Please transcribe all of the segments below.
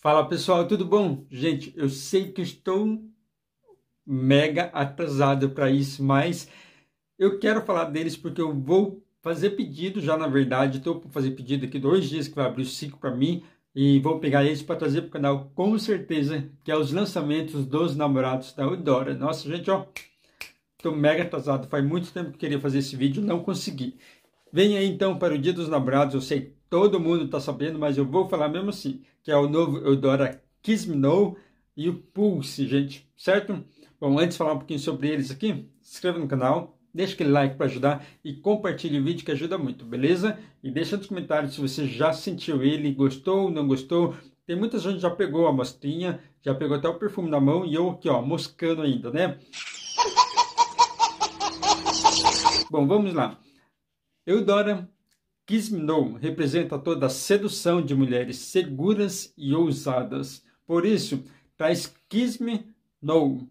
Fala pessoal, tudo bom? Gente, eu sei que estou mega atrasado para isso, mas eu quero falar deles porque eu vou fazer pedido já, na verdade, estou para fazer pedido aqui dois dias que vai abrir o ciclo para mim e vou pegar eles para trazer para o canal com certeza, que é os lançamentos dos namorados da Eudora. Nossa, gente, ó, estou mega atrasado, faz muito tempo que queria fazer esse vídeo, não consegui. Venha então para o Dia dos Namorados, eu sei que todo mundo está sabendo, mas eu vou falar mesmo assim, que é o novo Eudora Kiss Me Now e o Pulse, gente, certo? Bom, antes de falar um pouquinho sobre eles aqui, se inscreva no canal, deixa aquele like para ajudar e compartilhe o vídeo que ajuda muito, beleza? E deixa nos comentários se você já sentiu ele, gostou, não gostou. Tem muita gente que já pegou a mostrinha, já pegou até o perfume na mão e eu aqui, ó, moscando ainda, né? Bom, vamos lá. Eudora Kismnou representa toda a sedução de mulheres seguras e ousadas. Por isso, traz Kismnou,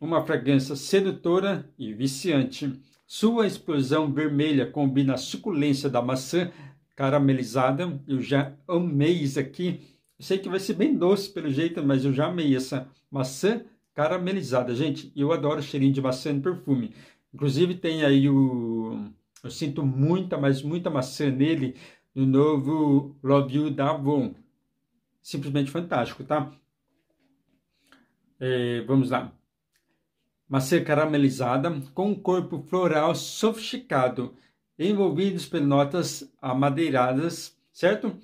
uma fragrância sedutora e viciante. Sua explosão vermelha combina a suculência da maçã caramelizada. Eu já amei isso aqui. Eu sei que vai ser bem doce pelo jeito, mas eu já amei essa maçã caramelizada. Gente, eu adoro cheirinho de maçã e perfume. Inclusive tem aí o eu sinto muita, mas muita maçã nele no novo Love You da Avon. Simplesmente fantástico, tá? É, vamos lá. Maçã caramelizada com um corpo floral sofisticado, envolvidos por notas amadeiradas, certo?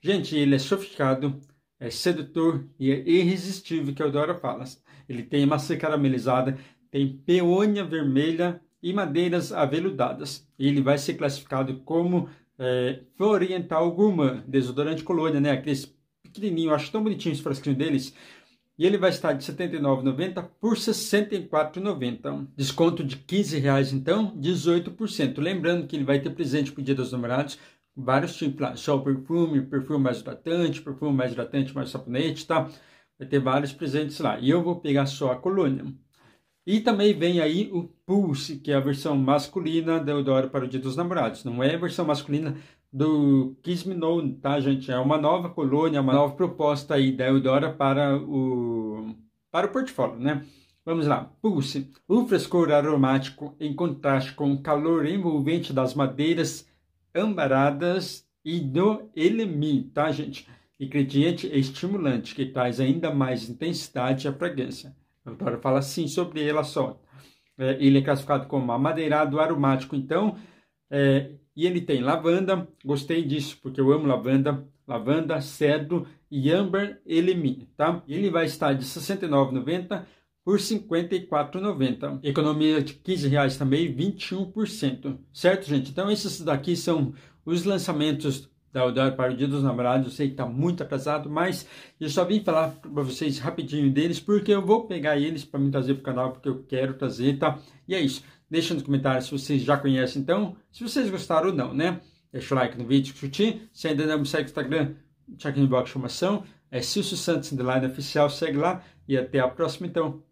Gente, ele é sofisticado, é sedutor e é irresistível, que a Eudora fala. Ele tem maçã caramelizada, tem peônia vermelha e madeiras aveludadas. Ele vai ser classificado como é, Floriental Gourmand, desodorante colônia, né? Aqueles pequenininho, acho tão bonitinho os frasquinhos deles. E ele vai estar de R$ 79,90 por R$ 64,90. Desconto de R$ 15,00, então, 18%. Lembrando que ele vai ter presente para o Dia dos Namorados, vários tipos lá, só perfume, perfume mais hidratante, perfume mais hidratante, mais saponete, tá? Vai ter vários presentes lá. E eu vou pegar só a colônia. E também vem aí o Pulse, que é a versão masculina da Eudora para o Dia dos Namorados. Não é a versão masculina do Kiss Me Now, tá, gente? É uma nova colônia, uma nova proposta aí da Eudora para o, para o portfólio, né? Vamos lá. Pulse. O frescor aromático em contraste com o calor envolvente das madeiras ambaradas e do elemi, tá, gente? Ingrediente estimulante que traz ainda mais intensidade à fragrância. Doutora fala sim sobre ela só. É, ele é classificado como amadeirado aromático, então, é, e ele tem lavanda, gostei disso, porque eu amo lavanda, lavanda, cedro e amber elemi, é tá? Ele vai estar de 69,90 por 54,90. Economia de 15 reais também, 21%. Certo, gente? Então, esses daqui são os lançamentos da Eudora para o Dia dos Namorados. Eu sei que está muito atrasado, mas eu só vim falar para vocês rapidinho deles, porque eu vou pegar eles para me trazer para o canal, porque eu quero trazer, tá? E é isso. Deixa nos comentários se vocês já conhecem, então, se vocês gostaram ou não, né? Deixa o like no vídeo, curtir. Se ainda não me segue no Instagram, check no box de formação. É Silvio Santos, underline oficial, segue lá. E até a próxima, então.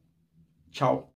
Tchau.